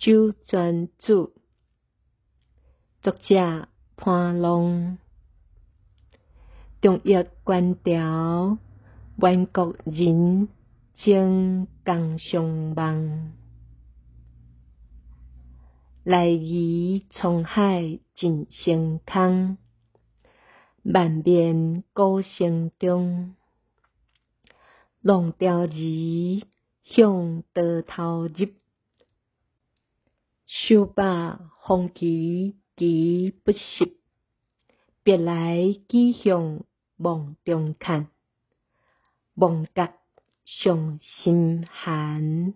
《酒泉注，作者潘龙，中药关调，万国人正共上班，来于沧海尽成康，万变歌声中，浪钓鱼向头头入。休罢红旗旗不息，别来几向梦中看，梦觉伤心寒。